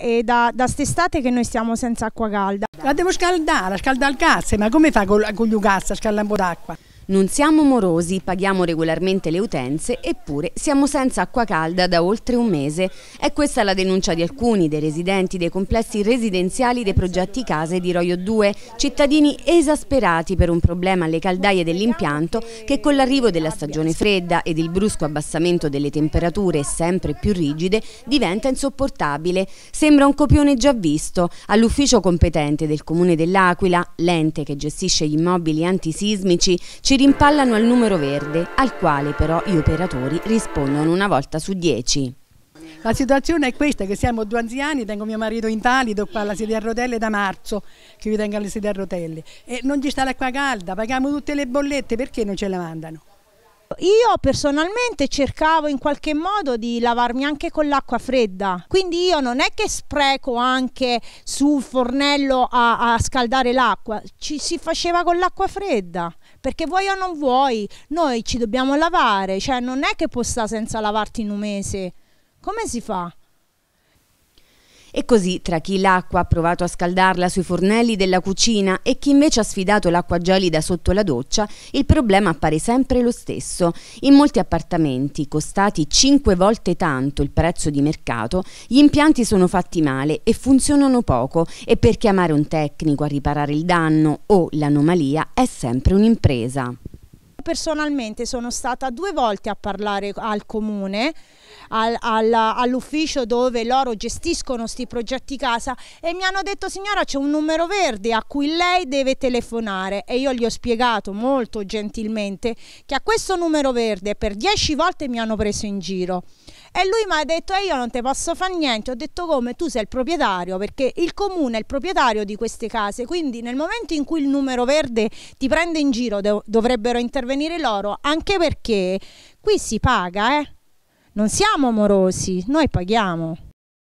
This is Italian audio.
È da, da st'estate che noi stiamo senza acqua calda. La devo scaldare, scaldare il cazzo, ma come fa con, con gli cazzo a scaldare un po' d'acqua? Non siamo morosi, paghiamo regolarmente le utenze, eppure siamo senza acqua calda da oltre un mese. È questa la denuncia di alcuni dei residenti dei complessi residenziali dei progetti case di Roio 2, cittadini esasperati per un problema alle caldaie dell'impianto che con l'arrivo della stagione fredda ed il brusco abbassamento delle temperature sempre più rigide diventa insopportabile. Sembra un copione già visto. All'ufficio competente del Comune dell'Aquila, l'ente che gestisce gli immobili antisismici, ci rimpallano al numero verde, al quale però gli operatori rispondono una volta su dieci. La situazione è questa, che siamo due anziani, tengo mio marito invalido qua alla sedia a rotelle da marzo, che vi tengo alle sedia a rotelle, e non ci sta l'acqua calda, paghiamo tutte le bollette, perché non ce la mandano? Io personalmente cercavo in qualche modo di lavarmi anche con l'acqua fredda, quindi io non è che spreco anche sul fornello a, a scaldare l'acqua, ci si faceva con l'acqua fredda, perché vuoi o non vuoi, noi ci dobbiamo lavare, cioè non è che può stare senza lavarti in un mese. Come si fa? E così tra chi l'acqua ha provato a scaldarla sui fornelli della cucina e chi invece ha sfidato l'acqua gelida sotto la doccia, il problema appare sempre lo stesso. In molti appartamenti, costati 5 volte tanto il prezzo di mercato, gli impianti sono fatti male e funzionano poco e per chiamare un tecnico a riparare il danno o l'anomalia è sempre un'impresa personalmente sono stata due volte a parlare al comune, al, al, all'ufficio dove loro gestiscono questi progetti casa e mi hanno detto signora c'è un numero verde a cui lei deve telefonare e io gli ho spiegato molto gentilmente che a questo numero verde per dieci volte mi hanno preso in giro. E lui mi ha detto, eh, io non ti posso fare niente. Ho detto come? Tu sei il proprietario, perché il comune è il proprietario di queste case. Quindi nel momento in cui il numero verde ti prende in giro dov dovrebbero intervenire loro, anche perché qui si paga, eh? Non siamo morosi, noi paghiamo.